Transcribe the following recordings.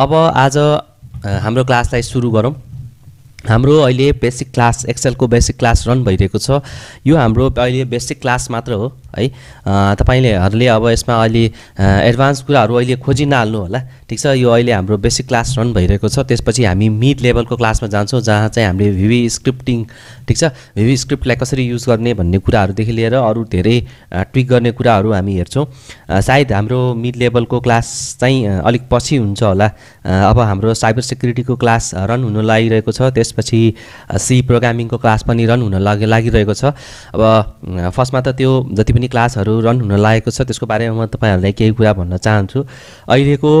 अब आज हाम्रो क्लासलाई सुरु गरौँ हाम्रो अहिले बेसिक क्लास एक्सएलको बेसिक क्लास रन भइरहेको छ यो हाम्रो अहिले बेसिक क्लास मात्र हो है तपाईँलेहरूले अब यसमा अहिले एडभान्स कुराहरू अहिले खोजी नहाल्नु होला ठिक छ यो अहिले हाम्रो बेसिक क्लास रन भइरहेको छ त्यसपछि हामी मिड लेभलको क्लासमा जान्छौँ जहाँ चाहिँ हामीले भिभी स्क्रिप्टिङ ठिक छ भिभी स्क्रिप्टलाई कसरी युज गर्ने भन्ने कुराहरूदेखि लिएर अरू धेरै ट्विक गर्ने कुराहरू हामी हेर्छौँ सायद हाम्रो मिड लेभलको क्लास चाहिँ अलिक पछि हुन्छ होला अब हाम्रो साइबर सेक्युरिटीको क्लास रन हुन लागिरहेको छ त्यसपछि सी प्रोग्रामिङको क्लास पनि रन हुन लागि लागिरहेको छ अब फर्स्टमा त त्यो जति पनि क्लासहरू रन हुन लागेको छ त्यसको बारेमा म तपाईँहरूलाई केही कुरा भन्न चाहन्छु अहिलेको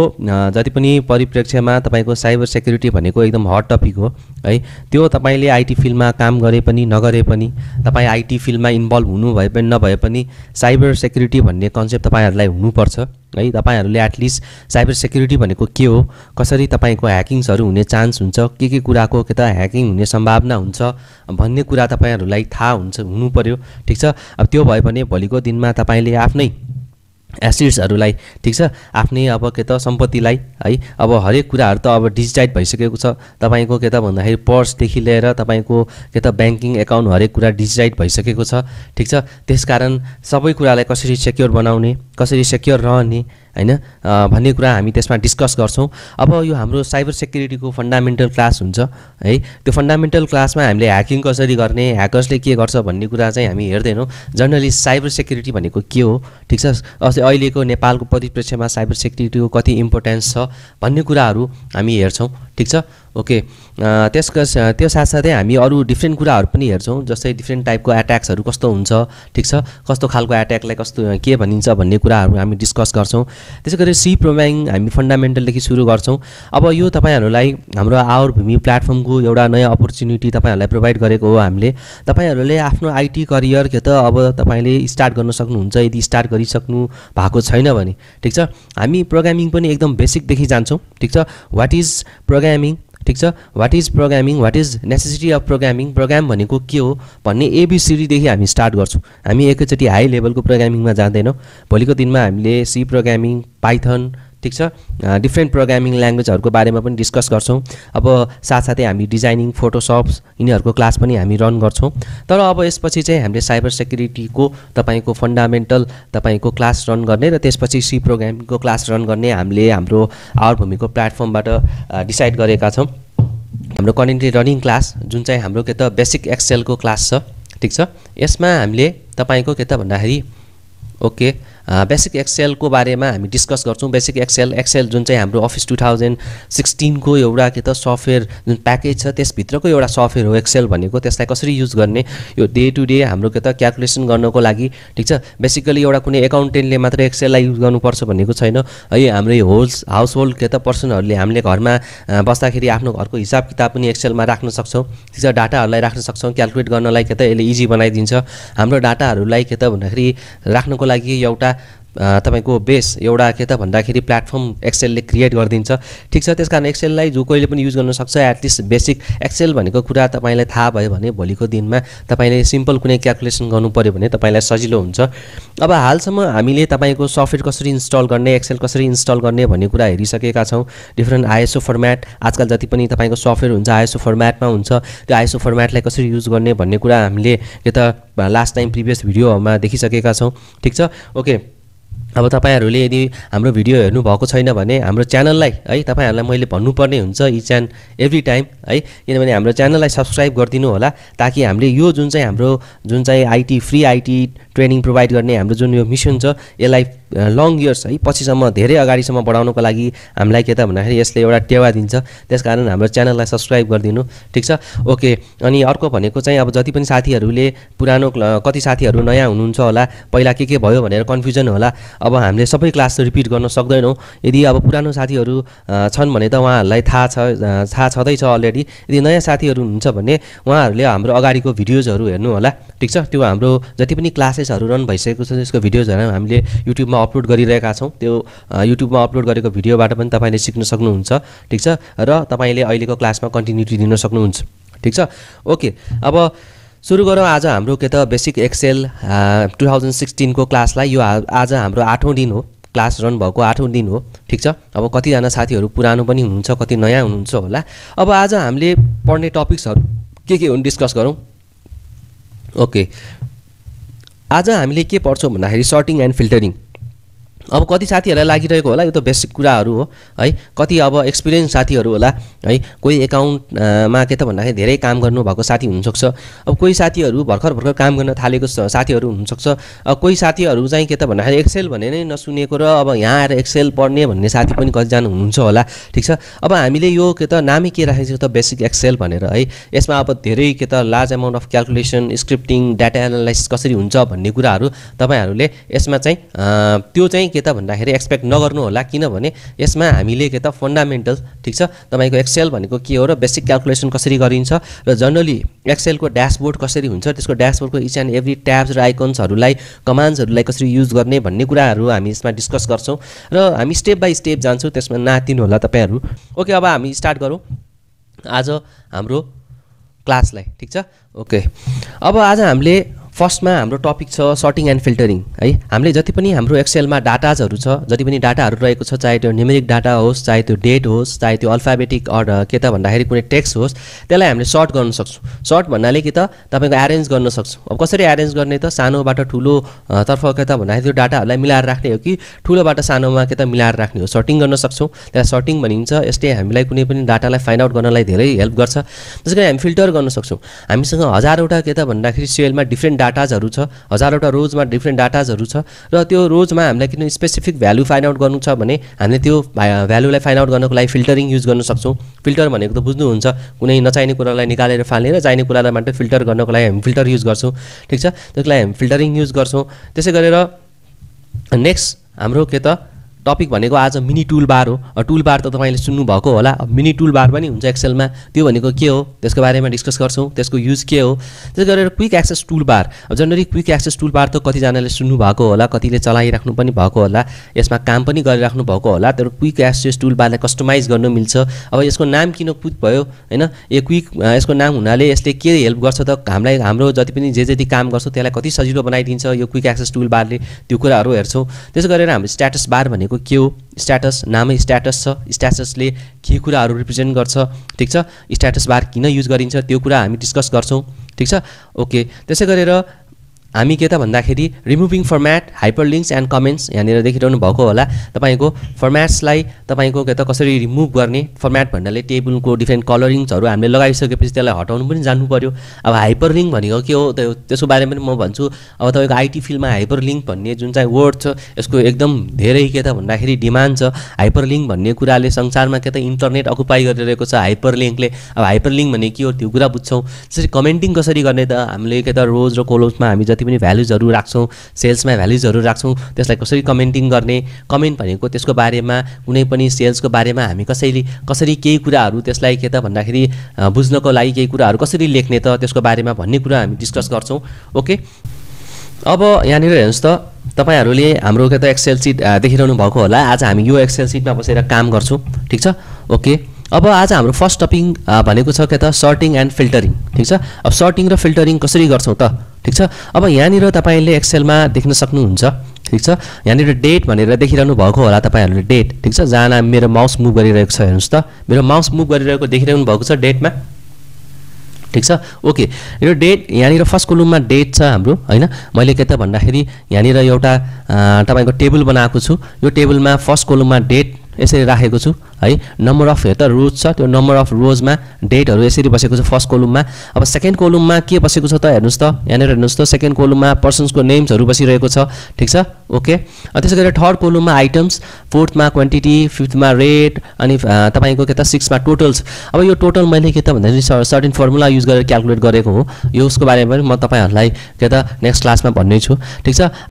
जति पनि परिप्रेक्ष्यमा तपाईँको साइबर सेक्युरिटी भनेको एकदम हट टपिक हो है त्यो तपाईँले आइटी फिल्डमा काम गरे पनि नगरे पनि तपाईँ आइटी फिल्डमा इन्भल्भ हुनु भए पनि नभए पनि साइबर सेक्युरिटी भन्ने कन्सेप्ट तपाईँहरूलाई हुनुपर्छ है तपाईँहरूले एटलिस्ट साइबर सेक्युरिटी भनेको के हो कसरी तपाईँको ह्याकिङ्सहरू हुने चान्स हुन्छ के के कुराको के त ह्याकिङ हुने सम्भावना हुन्छ भन्ने कुरा तपाईँहरूलाई थाहा हुन्छ हुनु पऱ्यो ठिक छ अब त्यो भयो भने भोलिको दिनमा तपाईँले आफ्नै एसिड्सहरूलाई ठिक छ आफ्नै अब के त सम्पत्तिलाई है अब हरेक कुराहरू त अब डिजिटाइज भइसकेको छ तपाईँको के त भन्दाखेरि पर्सदेखि लिएर तपाईँको के त ब्याङ्किङ एकाउन्ट हरेक कुरा डिजिटाइज भइसकेको छ ठिक छ त्यसकारण सबै कुरालाई कसरी सेक्योर बनाउने कसरी सेक्योर रहने होइन भन्ने कुरा हामी त्यसमा डिस्कस गर्छौँ अब यो हाम्रो साइबर सेक्युरिटीको फन्डामेन्टल क्लास हुन्छ है त्यो फन्डामेन्टल क्लासमा हामीले ह्याकिङ कसरी गर्ने ह्याकर्सले के गर्छ भन्ने कुरा चाहिँ हामी हेर्दैनौँ जनरली साइबर सेक्युरिटी भनेको के हो ठिक छ अस्ति अहिलेको नेपालको परिप्रेक्ष्यमा साइबर सेक्युरिटीको कति इम्पोर्टेन्स छ भन्ने कुराहरू हामी हेर्छौँ ठिक छ ओके त्यसको त्यो साथसाथै हामी अरू डिफ्रेन्ट कुराहरू पनि हेर्छौँ जस्तै डिफ्रेन्ट टाइपको एट्याक्सहरू कस्तो हुन्छ ठिक छ कस्तो खालको एट्याकलाई कस्तो के भनिन्छ भन्ने कुराहरू हामी डिस्कस गर्छौँ त्यसै गरी सी प्रोग्रामिङ हामी फन्डामेन्टलदेखि सुरु गर्छौँ अब यो तपाईँहरूलाई हाम्रो आवर भूमि प्लेटफर्मको एउटा नयाँ अपर्च्युनिटी तपाईँहरूलाई प्रोभाइड गरेको हो हामीले तपाईँहरूले आफ्नो आइटी करियर के त अब तपाईँले स्टार्ट गर्न सक्नुहुन्छ यदि स्टार्ट गरिसक्नु भएको छैन भने ठिक छ हामी प्रोग्रामिङ पनि एकदम बेसिकदेखि जान्छौँ ठिक छ वाट इज प्रोग्रामिङ ठिक छ what is programming what is necessity of programming program भनेको के हो भन्ने एबिसिडीदेखि हामी स्टार्ट गर्छौँ हामी एकैचोटि हाई लेभलको प्रोग्रामिङमा जाँदैनौँ भोलिको दिनमा हामीले सी प्रोग्रामिङ पाइथन ठिक छ डिफ्रेन्ट प्रोग्रामिङ ल्याङ्ग्वेजहरूको बारेमा पनि डिस्कस गर्छौँ अब साथसाथै हामी डिजाइनिङ फोटोसप्स यिनीहरूको क्लास पनि हामी रन गर्छौँ तर अब यसपछि चाहिँ हामीले साइबर सेक्युरिटीको तपाईँको फन्डामेन्टल तपाईँको क्लास रन गर्ने र त्यसपछि सी प्रोग्रामिङको क्लास रन गर्ने हामीले हाम्रो आवर भूमिको प्लेटफर्मबाट डिसाइड गरेका छौँ हाम्रो कन्टेन्ट्री रनिङ क्लास जुन चाहिँ हाम्रो के त बेसिक एक्सेलको क्लास छ ठिक छ यसमा हामीले तपाईँको के त भन्दाखेरि ओके बेसिक एक्सेलको बारेमा हामी डिस्कस गर्छौँ बेसिक एक्सेल एक्सेल जुन चाहिँ हाम्रो अफिस टु थाउजन्ड सिक्सटिनको एउटा के त सफ्टवेयर जुन प्याकेज छ त्यसभित्रको एउटा सफ्टवेयर हो एक्सेल भनेको त्यसलाई कसरी युज गर्ने यो डे टु डे हाम्रो के त क्यालकुलेसन गर्नको लागि ठिक छ बेसिकली एउटा कुनै एकाउन्टेन्टले मात्र एक्सेललाई युज गर्नुपर्छ भनेको छैन है हाम्रो होल्स हाउस होल्ड के त पर्सनहरूले हामीले घरमा बस्दाखेरि आफ्नो घरको हिसाब किताब पनि एक्सेलमा राख्न सक्छौँ ठिक छ डाटाहरूलाई राख्न सक्छौँ क्यालकुलेट गर्नलाई के त यसले इजी बनाइदिन्छ हाम्रो डाटाहरूलाई के त भन्दाखेरि राख्नको लागि एउटा तपाईँको बेस एउटा के त भन्दाखेरि प्लेटफर्म एक्सेलले क्रिएट गरिदिन्छ ठिक छ त्यस कारण एक्सेललाई जो कोहीले पनि युज गर्न सक्छ एटलिस्ट बेसिक एक्सेल भनेको कुरा तपाईँलाई थाहा भयो भने भोलिको दिनमा तपाईँले सिम्पल कुनै क्यालकुलेसन गर्नु पऱ्यो भने तपाईँलाई सजिलो हुन्छ अब हालसम्म हामीले तपाईँको सफ्टवेयर कसरी इन्स्टल गर्ने एक्सेल कसरी इन्स्टल गर्ने भन्ने कुरा हेरिसकेका छौँ डिफ्रेन्ट आइएसओ फर्मेट आजकल जति पनि तपाईँको सफ्टवेयर हुन्छ आइएसओ फर्मेटमा हुन्छ त्यो आइएसओ फर्मेटलाई कसरी युज गर्ने भन्ने कुरा हामीले यता लास्ट टाइम प्रिभियस भिडियोहरूमा देखिसकेका छौँ ठिक छ ओके अब तपाईँहरूले यदि हाम्रो भिडियो हेर्नुभएको छैन भने हाम्रो च्यानललाई है तपाईँहरूलाई मैले भन्नुपर्ने हुन्छ इच एन्ड एभ्री टाइम है किनभने हाम्रो च्यानललाई सब्सक्राइब गरिदिनु होला ताकि हामीले यो जुन चाहिँ हाम्रो जुन चाहिँ IT free IT training provide गर्ने हाम्रो जुन यो मिसन छ यसलाई लङ इयर्स है पछिसम्म धेरै अगाडिसम्म बढाउनको लागि हामीलाई के त भन्दाखेरि यसले एउटा टेवा दिन्छ त्यस कारण हाम्रो च्यानललाई सब्सक्राइब गरिदिनु ठिक छ ओके अनि अर्को भनेको चाहिँ अब जति पनि साथीहरूले पुरानो कति साथीहरू नयाँ हुनुहुन्छ होला पहिला के के भयो भनेर कन्फ्युजन होला अब हामीले सबै क्लास रिपिट गर्न सक्दैनौँ यदि अब पुरानो साथीहरू छन् भने त उहाँहरूलाई थाहा छ थाहा छँदैछ अलरेडी यदि नयाँ साथीहरू हुनुहुन्छ भने उहाँहरूले हाम्रो अगाडिको भिडियोजहरू हेर्नु होला ठिक छ त्यो हाम्रो जति पनि क्लासेसहरू रन भइसकेको छ त्यसको भिडियोजहरू हामीले युट्युबमा अपलोड गरिरहेका छौँ त्यो युट्युबमा अपलोड गरेको भिडियोबाट पनि तपाईँले सिक्न सक्नुहुन्छ ठिक छ र तपाईँले अहिलेको क्लासमा कन्टिन्युटी दिन सक्नुहुन्छ ठिक छ ओके अब सुरु गरौँ आज हाम्रो के त बेसिक एक्सेल टु थाउजन्ड सिक्सटिनको क्लासलाई यो आज हाम्रो आठौँ दिन हो क्लास रन भएको आठौँ दिन हो ठिक छ अब कतिजना साथीहरू पुरानो पनि हुनुहुन्छ कति नयाँ हुनुहुन्छ होला अब आज हामीले पढ्ने टपिक्सहरू के के हुन् डिस्कस गरौँ ओके आज हामीले के पढ्छौँ भन्दाखेरि सर्टिङ एन्ड फिल्टरिङ अब कति साथीहरूलाई लागिरहेको होला यो त बेसिक कुराहरू हो है कति अब एक्सपिरियन्स साथीहरू होला है कोही एकाउन्टमा के त भन्दाखेरि धेरै काम गर्नुभएको साथी हुनसक्छ अब कोही साथीहरू भर्खर भर्खर काम गर्न थालेको साथीहरू हुनसक्छ अब कोही साथीहरू चाहिँ के त भन्दाखेरि एक्सेल भने नै नसुनेको र अब यहाँ आएर एक्सेल पढ्ने भन्ने साथी पनि कतिजना हुनुहुन्छ होला ठिक छ अब हामीले यो के त नामै के राखेको छ त बेसिक एक्सेल भनेर है यसमा अब धेरै के त large amount of calculation scripting data analysis कसरी हुन्छ भन्ने कुराहरू तपाईँहरूले यसमा चाहिँ त्यो चाहिँ के त भन्दाखेरि एक्सपेक्ट नगर्नु होला किनभने यसमा हामीले के त फन्डामेन्टल ठिक छ तपाईँको एक्सेल भनेको के हो र बेसिक क्यालकुलेसन कसरी गरिन्छ र जनरली एक्सेलको ड्यासबोर्ड कसरी हुन्छ त्यसको ड्यासबोर्डको इच एन्ड एभ्री ट्याब्स र आइकन्सहरूलाई कमान्ड्सहरूलाई कसरी युज गर्ने भन्ने कुराहरू हामी यसमा डिस्कस गर्छौँ र हामी स्टेप बाई स्टेप जान्छौँ त्यसमा नातिनु होला तपाईँहरू ओके अब हामी स्टार्ट गरौँ आज हाम्रो क्लासलाई ठिक छ ओके अब आज हामीले फर्स्टमा हाम्रो टपिक छ सर्टिङ एन्ड फिल्टरिङ है हामीले जति पनि हाम्रो एक्सेलमा डाटाजहरू छ जति पनि डाटाहरू रहेको छ चाहे त्यो न्युमेरिक डाटा होस् चाहे त्यो डेट होस् चाहे त्यो अल्फाबेटिक अर्डर के त भन्दाखेरि कुनै टेक्स्ट होस् त्यसलाई हामीले सर्ट गर्न सक्छौँ सर्ट भन्नाले कि त तपाईँको एरेन्ज गर्न सक्छौँ अब कसरी एरेन्ज गर्ने त सानोबाट ठुलोतर्फ के त भन्दाखेरि त्यो डाटाहरूलाई मिलाएर राख्ने हो कि ठुलोबाट सानोमा के त मिलाएर राख्ने हो सर्टिङ गर्न सक्छौँ त्यसलाई सर्टिङ भनिन्छ यसले हामीलाई कुनै पनि डाटालाई फाइन्ड आउट गर्नलाई धेरै हेल्प गर्छ त्यसै हामी फिल्टर गर्न सक्छौँ हामीसँग हजारवटा के त भन्दाखेरि सेलमा डिफ्रेन्ट डाटाजहरू छ हजारवटा रोजमा डिफ्रेन्ट डाटाजहरू छ र त्यो रोजमा हामीलाई किन स्पेसिफिक भ्यालु फाइन्ड आउट गर्नु छ भने हामीले त्यो भ्यालुलाई फाइन्ड आउट गर्नको लागि फिल्टरिङ युज गर्न सक्छौँ फिल्टर भनेको त बुझ्नुहुन्छ कुनै नचाहिने कुरालाई निकालेर फाल्ने र चाहिने कुरालाई मात्रै फिल्टर गर्नको लागि हामी फिल्टर युज गर्छौँ ठिक छ त्यसको लागि हामी फिल्टरिङ युज गर्छौँ त्यसै गरेर नेक्स्ट हाम्रो के त टपिक भनेको आज मिनी टुल बार हो टुल बार त तपाईँले सुन्नुभएको होला मिनी टुल बार पनि हुन्छ एक्सेलमा त्यो भनेको के हो त्यसको बारेमा डिस्कस गर्छौँ त्यसको युज के हो त्यस गरेर quick access toolbar generally quick access toolbar त कतिजनाले सुन्नुभएको होला कतिले चलाइराख्नु पनि भएको होला यसमा काम पनि गरिराख्नु भएको होला तर क्विक एक्सेस टुल बारलाई कस्टमाइज गर्नु मिल्छ अब यसको नाम किन क्विक भयो होइन यो क्विक यसको नाम हुनाले यसले के हेल्प गर्छ त हामीलाई हाम्रो जति पनि जे जति काम गर्छौँ त्यसलाई कति सजिलो बनाइदिन्छ यो क्विक एक्सेस टुल बारले त्यो कुराहरू हेर्छौँ त्यसो गरेर हामी स्ट्याटस बार भनेको भनेको के हो स्ट्याटस नामै स्ट्याटस छ स्ट्याटसले के कुराहरू रिप्रेजेन्ट गर्छ ठिक छ स्ट्याटस बार किन युज गरिन्छ त्यो कुरा हामी डिस्कस गर्छौँ ठिक छ ओके त्यसै गरेर हामी के त भन्दाखेरि removing format hyperlinks and comments यहाँनिर देखिरहनु भएको होला तपाईँको फर्म्याट्सलाई तपाईँको के त कसरी रिमुभ गर्ने फर्म्याट भन्नाले टेबलको डिफ्रेन्ट कलरिङ्सहरू हामीले लगाइसकेपछि त्यसलाई हटाउनु पनि जान्नु पऱ्यो अब हाइपर लिङ्क भनेको के हो त्यो त्यसको बारेमा पनि म भन्छु अब तपाईँको आइटी फिल्डमा हाइपर लिङ्क भन्ने जुन चाहिँ वर्ड छ यसको एकदम धेरै के त भन्दाखेरि डिमान्ड छ हाइपर लिङ्क भन्ने कुराले संसारमा के त इन्टरनेट अकुपाई गरिरहेको छ हाइपर लिङ्कले अब हाइपर लिङ्क भने के हो त्यो कुरा बुझ्छौँ त्यसरी कमेन्टिङ कसरी गर्ने त हामीले के त रोज र कोलोजमा हामी जति जति पनि भ्यालुजहरू राख्छौँ सेल्समा भ्यालुजहरू राख्छौँ त्यसलाई कसरी कमेन्टिङ गर्ने कमेन्ट भनेको त्यसको बारेमा कुनै पनि सेल्सको बारेमा हामी कसैले कसरी केही कुराहरू त्यसलाई के त भन्दाखेरि बुझ्नको लागि केही कुराहरू कसरी लेख्ने त त्यसको बारेमा भन्ने कुरा हामी डिस्कस गर्छौँ ओके अब यहाँनिर हेर्नुहोस् त तपाईँहरूले हाम्रो के त एक्सेल सिट देखिरहनु भएको होला आज हामी यो एक्सेल सिटमा बसेर काम गर्छौँ ठिक छ ओके अब आज हाम्रो फर्स्ट टपिङ भनेको छ क्या त सर्टिङ एन्ड फिल्टरिङ ठिक छ अब सर्टिङ र फिल्टरिङ कसरी गर्छौँ त ठिक छ अब यहाँनिर तपाईँले एक्सेलमा देख्न सक्नुहुन्छ ठिक छ यहाँनिर डेट भनेर देखिरहनु भएको होला तपाईँहरूले डेट ठिक छ जहाँ मेरो माउस मुभ गरिरहेको छ हेर्नुहोस् त मेरो माउस मुभ गरिरहेको देखिरहनु भएको छ डेटमा ठिक छ ओके यो डेट यहाँनिर फर्स्ट कोलुममा डेट छ हाम्रो होइन मैले के त भन्दाखेरि यहाँनिर एउटा तपाईँको टेबल बनाएको छु यो टेबलमा फर्स्ट कोलुममा डेट यसरी राखेको छु है नम्बर अफ हेर्दा रोज छ त्यो नम्बर अफ रोजमा डेटहरू यसरी बसेको छ फर्स्ट कोलुममा अब सेकेन्ड कोलुममा के बसेको छ त हेर्नुहोस् त यहाँनिर हेर्नुहोस् त सेकेन्ड कोलुममा पर्सन्सको नेम्सहरू बसिरहेको छ ठिक छ ओके त्यसै गरेर थर्ड कोलुममा आइटम्स फोर्थमा क्वान्टिटी फिफ्थमा रेट अनि तपाईँको के त सिक्समा टोटल्स अब यो टोटल मैले के त भन्दाखेरि सर्टेन फर्मुला युज गरेर क्यालकुलेट गरेको हो यो उसको बारेमा पनि म तपाईँहरूलाई के त नेक्स्ट क्लासमा भन्ने छु ठिक छ